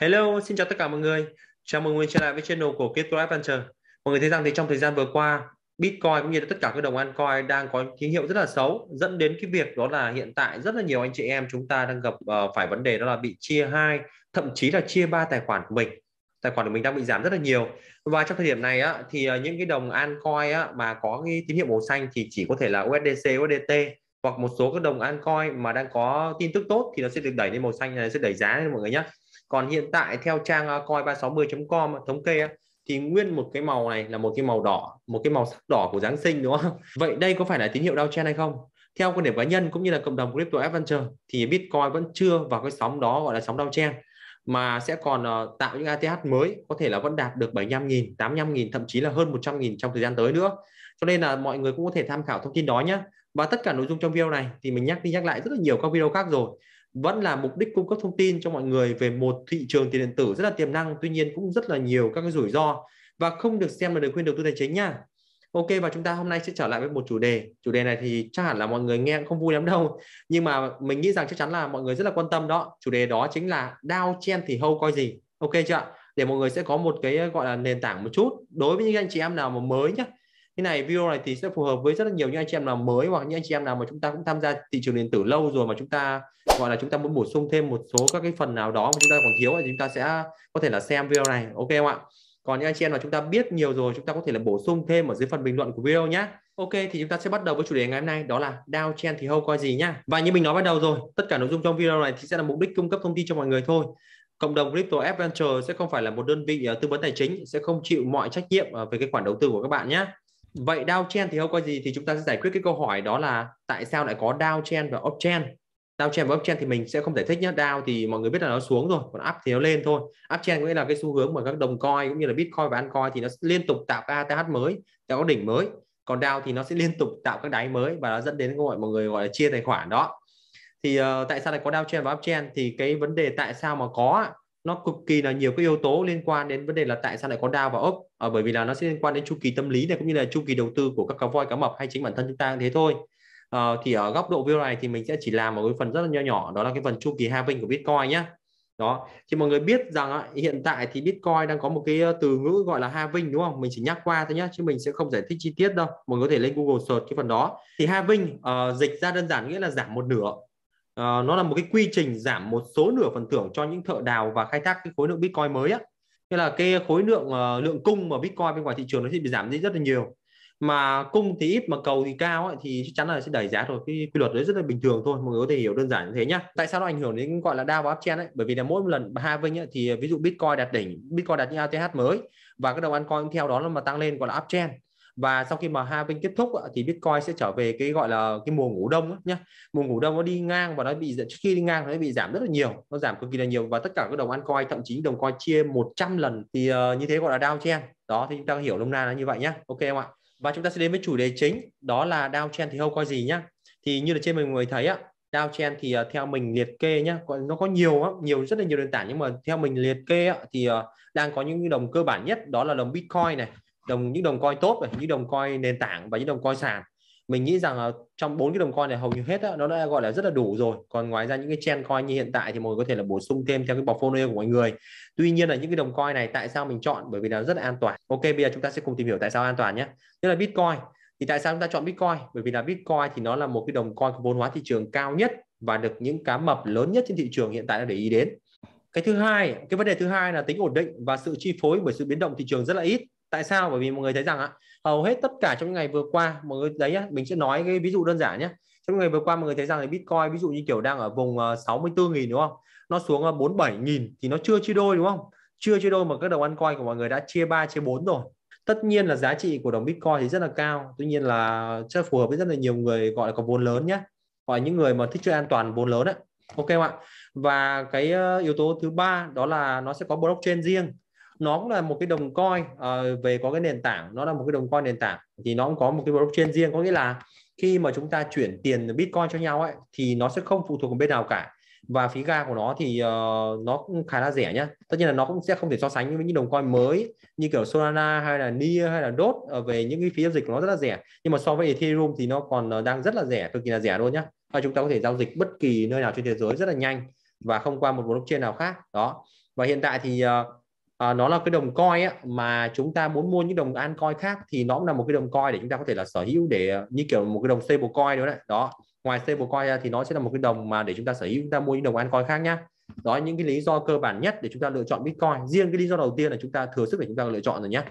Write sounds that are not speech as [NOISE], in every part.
Hello, xin chào tất cả mọi người. Chào mừng quay trở lại với channel của Crypto Adventure. Mọi người thấy rằng thì trong thời gian vừa qua, Bitcoin cũng như là tất cả các đồng altcoin đang có tín hiệu rất là xấu dẫn đến cái việc đó là hiện tại rất là nhiều anh chị em chúng ta đang gặp uh, phải vấn đề đó là bị chia hai, thậm chí là chia ba tài khoản của mình. Tài khoản của mình đang bị giảm rất là nhiều. Và trong thời điểm này á thì uh, những cái đồng altcoin á mà có cái tín hiệu màu xanh thì chỉ có thể là USDC, USDT hoặc một số các đồng altcoin mà đang có tin tức tốt thì nó sẽ được đẩy lên màu xanh này sẽ đẩy giá lên mọi người nhé còn hiện tại theo trang à, coi 360.com thống kê thì nguyên một cái màu này là một cái màu đỏ một cái màu sắc đỏ của Giáng sinh đúng không [LAUGHS] vậy đây có phải là tín hiệu đau downtrend hay không theo quan điểm cá nhân cũng như là cộng đồng crypto adventure thì Bitcoin vẫn chưa vào cái sóng đó gọi là sóng đau downtrend mà sẽ còn ờ, tạo những ATH mới có thể là vẫn đạt được 75.000, 85.000 thậm chí là hơn 100.000 trong thời gian tới nữa. Cho nên là mọi người cũng có thể tham khảo thông tin đó nhé. Và tất cả nội dung trong video này thì mình nhắc đi nhắc lại rất là nhiều các video khác rồi vẫn là mục đích cung cấp thông tin cho mọi người về một thị trường tiền điện tử rất là tiềm năng tuy nhiên cũng rất là nhiều các cái rủi ro và không được xem là lời khuyên đầu tư tài chính nha Ok và chúng ta hôm nay sẽ trở lại với một chủ đề chủ đề này thì chắc hẳn là mọi người nghe không vui lắm đâu nhưng mà mình nghĩ rằng chắc chắn là mọi người rất là quan tâm đó chủ đề đó chính là down chen thì hâu coi gì ok chưa để mọi người sẽ có một cái gọi là nền tảng một chút đối với những anh chị em nào mà mới nhé cái này video này thì sẽ phù hợp với rất là nhiều những anh chị em nào mới hoặc những anh chị em nào mà chúng ta cũng tham gia thị trường điện tử lâu rồi mà chúng ta gọi là chúng ta muốn bổ sung thêm một số các cái phần nào đó mà chúng ta còn thiếu thì chúng ta sẽ có thể là xem video này ok không ạ còn những anh chị em mà chúng ta biết nhiều rồi chúng ta có thể là bổ sung thêm ở dưới phần bình luận của video nhé Ok thì chúng ta sẽ bắt đầu với chủ đề ngày hôm nay đó là Dow Chen thì hâu coi gì nhá. Và như mình nói ban đầu rồi, tất cả nội dung trong video này thì sẽ là mục đích cung cấp thông tin cho mọi người thôi. Cộng đồng Crypto Adventure sẽ không phải là một đơn vị ờ, tư vấn tài chính, sẽ không chịu mọi trách nhiệm ờ, về cái khoản đầu tư của các bạn nhé vậy downtrend thì không có gì thì chúng ta sẽ giải quyết cái câu hỏi đó là tại sao lại có downtrend và uptrend downtrend và uptrend thì mình sẽ không thể thích nhá down thì mọi người biết là nó xuống rồi còn up thì nó lên thôi uptrend nghĩa là cái xu hướng mà các đồng coin cũng như là bitcoin và altcoin thì nó liên tục tạo các ATH mới tạo các đỉnh mới còn down thì nó sẽ liên tục tạo các đáy mới và nó dẫn đến gọi mọi người gọi là chia tài khoản đó thì uh, tại sao lại có downtrend và uptrend thì cái vấn đề tại sao mà có nó cực kỳ là nhiều cái yếu tố liên quan đến vấn đề là tại sao lại có đau và ốp à, ờ, bởi vì là nó sẽ liên quan đến chu kỳ tâm lý này cũng như là chu kỳ đầu tư của các cá voi cá mập hay chính bản thân chúng ta cũng thế thôi à, thì ở góc độ video này thì mình sẽ chỉ làm một cái phần rất là nhỏ nhỏ đó là cái phần chu kỳ halving của bitcoin nhé đó thì mọi người biết rằng hiện tại thì bitcoin đang có một cái ờ, từ ngữ gọi là halving đúng không mình chỉ nhắc qua thôi nhé chứ mình sẽ không giải thích chi tiết đâu mọi người có thể lên google search cái phần đó thì halving uh, dịch ra đơn giản nghĩa là giảm một nửa uh, nó là một cái quy trình giảm một số nửa phần thưởng cho những thợ đào và khai thác cái khối lượng bitcoin mới á nghĩa là cái khối lượng uh, lượng cung mà bitcoin bên ngoài thị trường nó sẽ bị giảm đi rất là nhiều mà cung thì ít mà cầu thì cao ấy, thì chắc chắn là sẽ đẩy giá rồi cái quy luật đấy rất là bình thường thôi mọi người có thể hiểu đơn giản như thế nhá tại sao nó ảnh hưởng đến gọi là down và uptrend ấy bởi vì là mỗi lần hai vinh ấy, thì ví dụ bitcoin đạt đỉnh bitcoin đạt những ATH mới và cái đồng ăn coin theo đó nó mà tăng lên gọi là uptrend và sau khi mà halving kết thúc thì Bitcoin sẽ trở về cái gọi là cái mùa ngủ đông nhá mùa ngủ đông nó đi ngang và nó bị trước khi đi ngang nó bị giảm rất là nhiều nó giảm cực kỳ là nhiều và tất cả các đồng ăn coin thậm chí đồng coin chia 100 lần thì ờ, như thế gọi là chen đó thì chúng ta hiểu nôm na là như vậy nhá ok không ạ và chúng ta sẽ đến với chủ đề chính đó là chen thì hâu coi gì nhá thì như là trên mình người thấy á chen thì ờ, theo mình liệt kê nhá nó có nhiều lắm nhiều rất là nhiều nền tảng nhưng mà theo mình liệt kê thì ờ, đang có những đồng cơ bản nhất đó là đồng bitcoin này đồng những đồng coin tốt này những đồng coin nền tảng và những đồng coin sàn mình nghĩ rằng trong bốn cái đồng coin này hầu như hết đó, nó đã gọi là rất là đủ rồi còn ngoài ra những cái chain coin như hiện tại thì mọi người có thể là bổ sung thêm theo cái portfolio của mọi người tuy nhiên là những cái đồng coin này tại sao mình chọn bởi vì nó rất là an toàn ok bây giờ chúng ta sẽ cùng tìm hiểu tại sao an toàn nhé tức là bitcoin thì tại sao chúng ta chọn bitcoin bởi vì là bitcoin thì nó là một cái đồng coin có vốn hóa thị trường cao nhất và được những cá mập lớn nhất trên thị trường hiện tại đã để ý đến cái thứ hai cái vấn đề thứ hai là tính ổn định và sự chi phối bởi sự biến động thị trường rất là ít tại sao bởi vì mọi người thấy rằng á hầu hết tất cả trong những ngày vừa qua mọi người thấy á mình sẽ nói cái ví dụ đơn giản nhé trong những ngày vừa qua mọi người thấy rằng là bitcoin ví dụ như kiểu đang ở vùng 64.000 ờ, đúng không nó xuống 47.000 ờ, thì nó chưa chia đôi đúng không chưa chia đôi mà các đồng ăn coin của mọi người đã chia 3 chia 4 rồi tất nhiên là giá trị của đồng bitcoin thì rất là cao tuy nhiên là chưa phù hợp với rất là nhiều người gọi là có vốn lớn nhé gọi những người mà thích chơi an toàn vốn lớn đấy ok không ạ và cái ờ, yếu tố thứ ba đó là nó sẽ có blockchain riêng nó cũng là một cái đồng coi uh, ờ, về có cái nền tảng nó là một cái đồng coi nền tảng thì nó cũng có một cái blockchain riêng có nghĩa là khi mà chúng ta chuyển tiền bitcoin cho nhau ấy thì nó sẽ không phụ thuộc vào bên nào cả và phí ga của nó thì uh, nó cũng khá là rẻ nhá tất nhiên là nó cũng sẽ không thể so sánh với những đồng coin mới như kiểu Solana hay là Nia hay là Dot ờ, về những cái phí giao dịch của nó rất là rẻ nhưng mà so với Ethereum thì nó còn đang rất là rẻ cực kỳ là rẻ luôn nhá và chúng ta có thể giao dịch bất kỳ nơi nào trên thế giới rất là nhanh và không qua một blockchain nào khác đó và hiện tại thì uh, à, nó là cái đồng coin á, mà chúng ta muốn mua những đồng an coin khác thì nó cũng là một cái đồng coin để chúng ta có thể là sở hữu để ờ, như kiểu một cái đồng stable coin nữa đấy đó ngoài stable coin ra thì nó sẽ là một cái đồng mà để chúng ta sở hữu chúng ta mua những đồng an coin khác nhá đó những cái lý do cơ bản nhất để chúng ta lựa chọn bitcoin riêng cái lý do đầu tiên là chúng ta thừa sức để chúng ta lựa chọn rồi nhé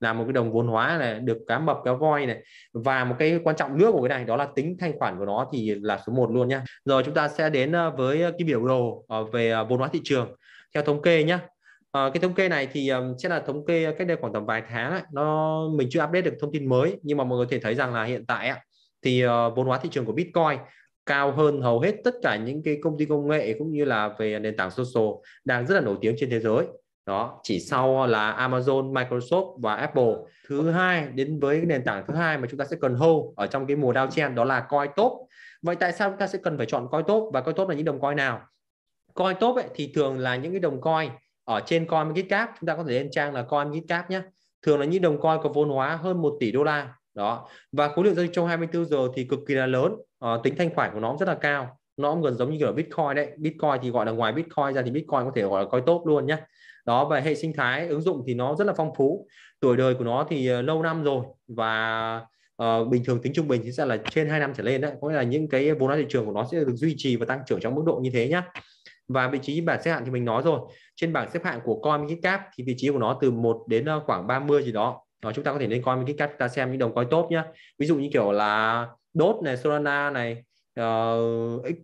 là một cái đồng vốn hóa này được cá mập cá voi này và một cái quan trọng nữa của cái này đó là tính thanh khoản của nó thì là số 1 luôn nhá rồi chúng ta sẽ đến ờ, với cái biểu đồ về vốn hóa thị trường theo thống kê nhá À, cái thống kê này thì um, sẽ là thống kê cách đây khoảng tầm vài tháng ấy. nó mình chưa update được thông tin mới nhưng mà mọi người có thể thấy rằng là hiện tại ấy, thì uh, vốn hóa thị trường của Bitcoin cao hơn hầu hết tất cả những cái công ty công nghệ cũng như là về nền tảng social đang rất là nổi tiếng trên thế giới đó chỉ sau là Amazon, Microsoft và Apple thứ hai đến với cái nền tảng thứ hai mà chúng ta sẽ cần hold ở trong cái mùa downtrend đó là coin top vậy tại sao chúng ta sẽ cần phải chọn coin top và coin top là những đồng coin nào coin top ấy, thì thường là những cái đồng coin ở trên coin market cap chúng ta có thể lên trang là coin market cap nhé thường là những đồng coin có vốn hóa hơn 1 tỷ đô la đó và khối lượng giao dịch trong 24 giờ thì cực kỳ là lớn à, tính thanh khoản của nó rất là cao nó cũng gần giống như kiểu bitcoin đấy bitcoin thì gọi là ngoài bitcoin ra thì bitcoin có thể gọi là coin tốt luôn nhé đó và hệ sinh thái ứng dụng thì nó rất là phong phú tuổi đời của nó thì ờ, lâu năm rồi và uh, bình thường tính trung bình thì sẽ là trên 2 năm trở lên đấy có nghĩa là những cái vốn hóa thị trường của nó sẽ được duy trì và tăng trưởng trong mức độ như thế nhé và vị trí bảng xếp hạng thì mình nói rồi trên bảng xếp hạng của coin cap thì vị trí của nó từ 1 đến ờ, khoảng 30 gì đó đó, chúng ta có thể lên coin cap chúng ta xem những đồng coin tốt nhá ví dụ như kiểu là dot này solana này uh, ờ,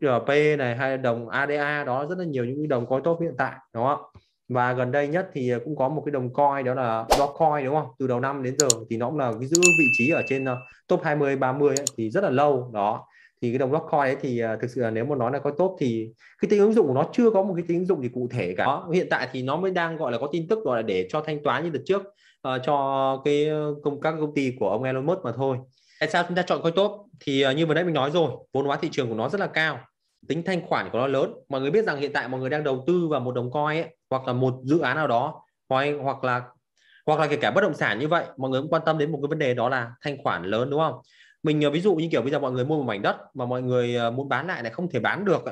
XRP này hay đồng ADA đó rất là nhiều những đồng coin tốt hiện tại đúng không và gần đây nhất thì cũng có một cái đồng coin đó là Dogecoin đúng không từ đầu năm đến giờ thì nó cũng là giữ vị trí ở trên ờ, top 20 30 ấy, thì rất là lâu đó thì cái đồng blockcoin ấy thì à, thực sự là nếu mà nói là có tốt thì cái tính ứng dụng của nó chưa có một cái tính ứng dụng gì cụ thể cả hiện tại thì nó mới đang gọi là có tin tức gọi là để cho thanh toán như đợt trước uh, cho cái ờ, công các công ty của ông Elon Musk mà thôi tại sao chúng ta chọn coi tốt thì uh, như vừa nãy mình nói rồi vốn hóa thị trường của nó rất là cao tính thanh khoản của nó lớn mọi người biết rằng hiện tại mọi người đang đầu tư vào một đồng coin ấy, hoặc là một dự án nào đó hoặc hoặc là hoặc là kể cả bất động sản như vậy mọi người cũng quan tâm đến một cái vấn đề đó là thanh khoản lớn đúng không mình ờ, ví dụ như kiểu bây giờ mọi người mua một mảnh đất mà mọi người ờ, muốn bán lại này không thể bán được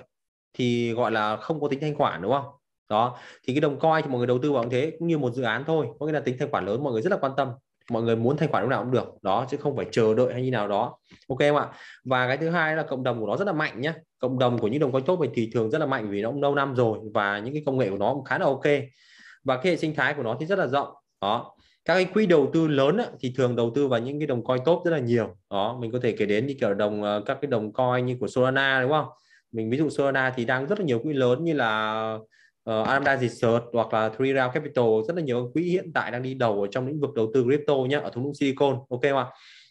thì gọi là không có tính thanh khoản đúng không đó thì cái đồng coi thì mọi người đầu tư vào cũng thế cũng như một dự án thôi có nghĩa là tính thanh khoản lớn mọi người rất là quan tâm mọi người muốn thanh khoản lúc nào cũng được đó chứ không phải chờ đợi hay như nào đó ok em ạ và cái thứ hai là cộng đồng của nó rất là mạnh nhé cộng đồng của những đồng coi tốt mình thì thường rất là mạnh vì nó cũng lâu năm rồi và những cái công nghệ của nó cũng khá là ok và cái hệ sinh thái của nó thì rất là rộng đó các cái quỹ đầu tư lớn á, thì thường đầu tư vào những cái đồng coin tốt rất là nhiều đó mình có thể kể đến như kiểu đồng ờ, các cái đồng coin như của Solana đúng không mình ví dụ Solana thì đang rất là nhiều quỹ lớn như là uh, ờ, Alameda Research hoặc là Three Round Capital rất là nhiều quỹ hiện tại đang đi đầu ở trong lĩnh vực đầu tư crypto nhá ở thung lũng Silicon ok không ạ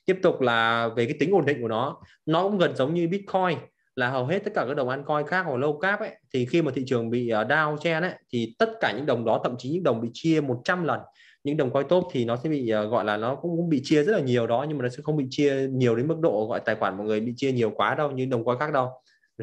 tiếp tục là về cái tính ổn định của nó nó cũng gần giống như Bitcoin là hầu hết tất cả các đồng altcoin khác hoặc low cap ấy thì khi mà thị trường bị uh, down trend ấy thì tất cả những đồng đó thậm chí những đồng bị chia 100 lần những đồng coi tốt thì nó sẽ bị ờ, gọi là nó cũng, cũng bị chia rất là nhiều đó nhưng mà nó sẽ không bị chia nhiều đến mức độ gọi tài khoản mọi người bị chia nhiều quá đâu như đồng coi khác đâu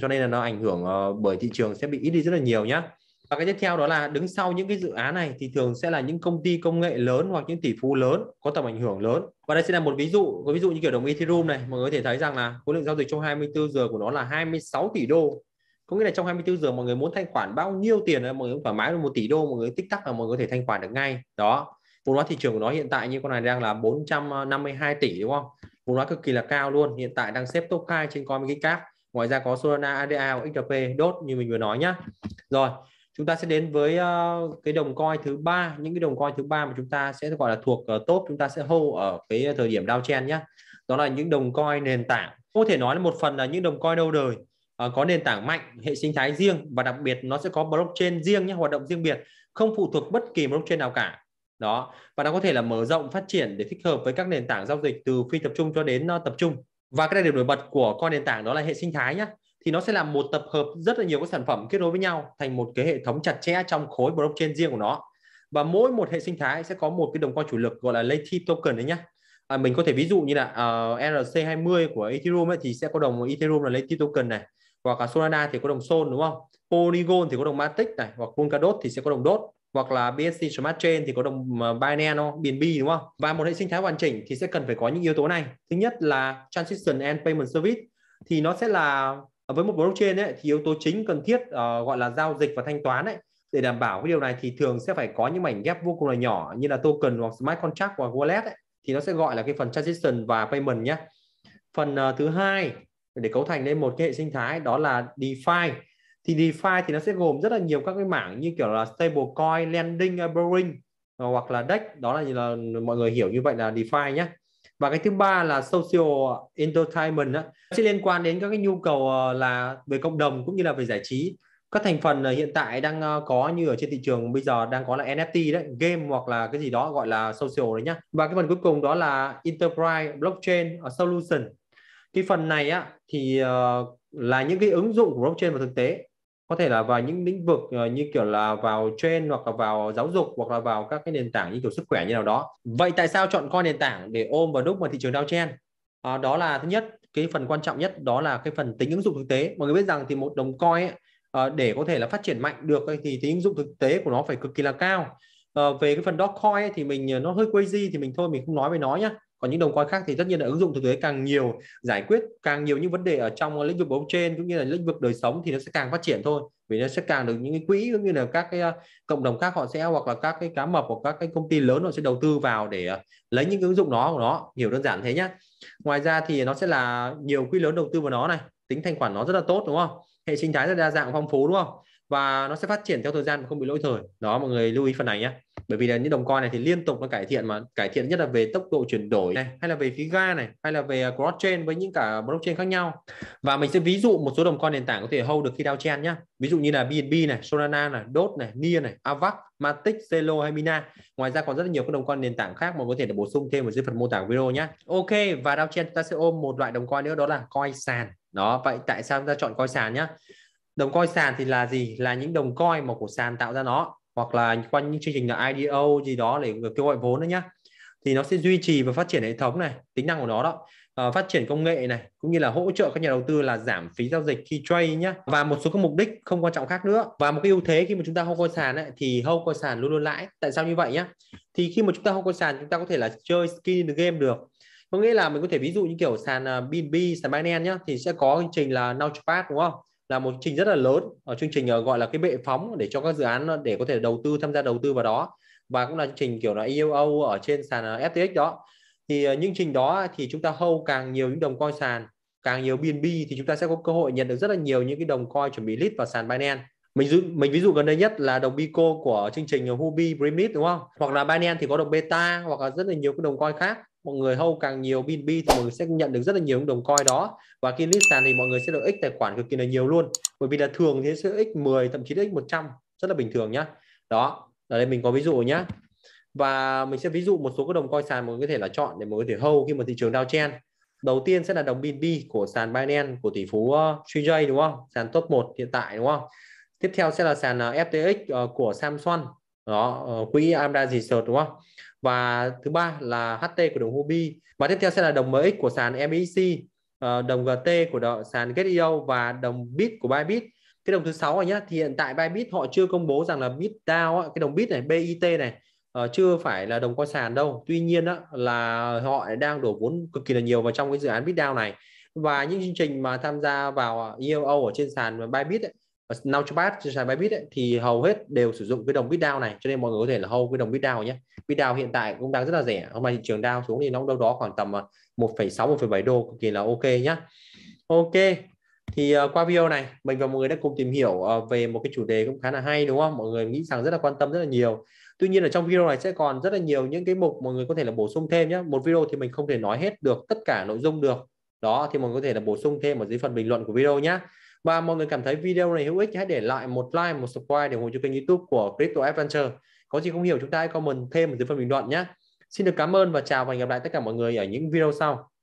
cho nên là nó ảnh hưởng ờ, bởi thị trường sẽ bị ít đi rất là nhiều nhá và cái tiếp theo đó là đứng sau những cái dự án này thì thường sẽ là những công ty công nghệ lớn hoặc những tỷ phú lớn có tầm ảnh hưởng lớn và đây sẽ là một ví dụ có ví dụ như kiểu đồng Ethereum này mọi người có thể thấy rằng là khối lượng giao dịch trong 24 giờ của nó là 26 tỷ đô có nghĩa là trong 24 giờ mọi người muốn thanh khoản bao nhiêu tiền mọi người cũng thoải mái một tỷ đô mọi người tích tắc là mọi người có thể thanh khoản được ngay đó vốn hóa thị trường của nó hiện tại như con này đang là 452 tỷ đúng không vốn hóa cực kỳ là cao luôn hiện tại đang xếp top 2 trên coin cap ngoài ra có Solana ADA XRP đốt như mình vừa nói nhá rồi chúng ta sẽ đến với ờ, cái đồng coin thứ ba những cái đồng coin thứ ba mà chúng ta sẽ gọi là thuộc ờ, top chúng ta sẽ hold ở cái thời điểm chen nhá đó là những đồng coin nền tảng có thể nói là một phần là những đồng coin lâu đời ờ, có nền tảng mạnh hệ sinh thái riêng và đặc biệt nó sẽ có blockchain riêng nhé hoạt động riêng biệt không phụ thuộc bất kỳ blockchain nào cả đó và nó có thể là mở rộng phát triển để thích hợp với các nền tảng giao dịch từ phi tập trung cho đến ờ, tập trung và cái điểm nổi bật của con nền tảng đó là hệ sinh thái nhé thì nó sẽ là một tập hợp rất là nhiều các sản phẩm kết nối với nhau thành một cái hệ thống chặt chẽ trong khối blockchain riêng của nó và mỗi một hệ sinh thái sẽ có một cái đồng coin chủ lực gọi là native token đấy nhá à, mình có thể ví dụ như là uh, ờ, ERC20 của Ethereum ấy, thì sẽ có đồng Ethereum là native token này hoặc là Solana thì có đồng Sol đúng không Polygon thì có đồng Matic này hoặc Polkadot thì sẽ có đồng Dot hoặc là BSC Smart Chain thì có đồng ờ, Binance, BNB đúng không? Và một hệ sinh thái hoàn chỉnh thì sẽ cần phải có những yếu tố này. Thứ nhất là Transaction and Payment Service thì nó sẽ là ờ, với một blockchain ấy, thì yếu tố chính cần thiết uh, gọi là giao dịch và thanh toán ấy để đảm bảo cái điều này thì thường sẽ phải có những mảnh ghép vô cùng là nhỏ như là token hoặc smart contract hoặc wallet ấy, thì nó sẽ gọi là cái phần transaction và payment nhé. Phần uh, thứ hai để cấu thành nên một cái hệ sinh thái đó là DeFi thì DeFi thì nó sẽ gồm rất là nhiều các cái mảng như kiểu là stablecoin, lending, borrowing ờ, hoặc là DEX đó là, như là mọi người hiểu như vậy là DeFi nhé và cái thứ ba là social entertainment á, sẽ liên quan đến các cái nhu cầu ờ, là về cộng đồng cũng như là về giải trí các thành phần ờ, hiện tại đang có như ở trên thị trường bây giờ đang có là NFT đấy, game hoặc là cái gì đó gọi là social đấy nhá. Và cái phần cuối cùng đó là enterprise blockchain solution. Cái phần này á thì là những cái ứng dụng của blockchain vào thực tế có thể là vào những lĩnh vực ờ, như kiểu là vào trend hoặc là vào giáo dục hoặc là vào các cái nền tảng như kiểu sức khỏe như nào đó vậy tại sao chọn coi nền tảng để ôm vào đúc vào thị trường downtrend à, ờ, đó là thứ nhất cái phần quan trọng nhất đó là cái phần tính ứng dụng thực tế mọi người biết rằng thì một đồng coi ấy, ờ, để có thể là phát triển mạnh được thì tính ứng dụng thực tế của nó phải cực kỳ là cao à, về cái phần đó ấy, thì mình nó hơi crazy thì mình thôi mình không nói về nó nhá còn những đồng coin khác thì tất nhiên là ứng dụng thực tế càng nhiều giải quyết càng nhiều những vấn đề ở trong lĩnh vực blockchain cũng như là lĩnh vực đời sống thì nó sẽ càng phát triển thôi vì nó sẽ càng được những cái quỹ cũng như là các cái ờ, cộng đồng khác họ sẽ hoặc là các cái cá mập hoặc các cái công ty lớn họ sẽ đầu tư vào để ờ, lấy những ứng dụng đó của nó hiểu đơn giản thế nhá ngoài ra thì nó sẽ là nhiều quỹ lớn đầu tư vào nó này tính thanh khoản nó rất là tốt đúng không hệ sinh thái rất đa dạng phong phú đúng không và nó sẽ phát triển theo thời gian mà không bị lỗi thời đó mọi người lưu ý phần này nhé bởi vì là những đồng coin này thì liên tục nó cải thiện mà cải thiện nhất là về tốc độ chuyển đổi này hay là về phí ga này hay là về à, cross chain với những cả blockchain khác nhau và mình sẽ ví dụ một số đồng coin nền tảng có thể hold được khi down trend nhá ví dụ như là BNB này Solana này DOT này Nia này Avax Matic celo hay Mina ngoài ra còn rất là nhiều các đồng coin nền tảng khác mà có thể được bổ sung thêm ở dưới phần mô tả video nhé ok và down trend chúng ta sẽ ôm một loại đồng coin nữa đó là coin sàn đó vậy tại sao chúng ta chọn coin sàn nhá đồng coin sàn thì là gì là những đồng coin mà của sàn tạo ra nó hoặc là quanh những chương trình là IDO gì đó để kêu gọi vốn nữa nhá thì nó sẽ duy trì và phát triển hệ thống này tính năng của nó đó ờ, phát triển công nghệ này cũng như là hỗ trợ các nhà đầu tư là giảm phí giao dịch khi trade nhá và một số các mục đích không quan trọng khác nữa và một cái ưu thế khi mà chúng ta không coi sàn ấy, thì không coi sàn luôn luôn lãi tại sao như vậy nhá thì khi mà chúng ta không coi sàn chúng ta có thể là chơi skin game được có nghĩa là mình có thể ví dụ như kiểu sàn BNB ờ, sàn Binance nhá thì sẽ có chương trình là Launchpad đúng không là một chương trình rất là lớn ở ờ, chương trình ờ, gọi là cái bệ phóng để cho các dự án ờ, để có thể đầu tư tham gia đầu tư vào đó và cũng là chương trình kiểu là EOO ở trên sàn FTX đó thì những trình đó thì chúng ta hâu càng nhiều những đồng coin sàn càng nhiều BNB thì chúng ta sẽ có cơ hội nhận được rất là nhiều những cái đồng coin chuẩn bị list vào sàn Binance mình ví, mình ví dụ gần đây nhất là đồng Bico của chương trình HUBI BRIMIT đúng không hoặc là Binance thì có đồng Beta hoặc là rất là nhiều cái đồng coin khác mọi người hâu càng nhiều BNB thì mọi người sẽ nhận được rất là nhiều đồng coin đó và khi list sàn thì mọi người sẽ được x tài khoản cực kỳ là nhiều luôn bởi vì là thường thì sẽ x 10 thậm chí x 100 rất là bình thường nhá đó ở đây mình có ví dụ nhá và mình sẽ ví dụ một số cái đồng coin sàn mọi người có thể là chọn để mọi người có thể hâu khi mà thị trường chen đầu tiên sẽ là đồng BNB của sàn Binance của tỷ phú CJ ờ, đúng không sàn top 1 hiện tại đúng không tiếp theo sẽ là sàn ờ, FTX ờ, của Samsung đó quỹ Amda Research đúng không và thứ ba là HT của đồng Huobi và tiếp theo sẽ là đồng MX của sàn MEC ờ, đồng GT của đợ, sàn get và đồng Bit của Bybit cái đồng thứ sáu này nhá thì hiện tại Bybit họ chưa công bố rằng là bit down cái đồng bit này BIT này ờ, chưa phải là đồng coi sàn đâu tuy nhiên á, là họ đang đổ vốn cực kỳ là nhiều vào trong cái dự án bit down này và những chương trình mà tham gia vào ờ, ELO ở trên sàn Bybit ấy, Launchpad trên sàn Bybit ấy, thì hầu hết đều sử dụng cái đồng BitDAO này cho nên mọi người có thể là hold cái đồng BitDAO nhé BitDAO hiện tại cũng đang rất là rẻ hôm nay thị trường DAO xuống thì nó đâu đó khoảng tầm 1,6 à, 1,7 đô cực kỳ là ok nhé. ok thì uh, qua video này mình và mọi người đã cùng tìm hiểu uh, về một cái chủ đề cũng khá là hay đúng không mọi người nghĩ rằng rất là quan tâm rất là nhiều tuy nhiên ở trong video này sẽ còn rất là nhiều những cái mục mọi người có thể là bổ sung thêm nhé một video thì mình không thể nói hết được tất cả nội dung được đó thì mọi người có thể là bổ sung thêm ở dưới phần bình luận của video nhé và mọi người cảm thấy video này hữu ích hãy để lại một like một subscribe để ủng hộ cho kênh youtube của Crypto Adventure có gì không hiểu chúng ta hãy comment thêm ở dưới phần bình luận nhé xin được cảm ơn và chào và hẹn gặp lại tất cả mọi người ở những video sau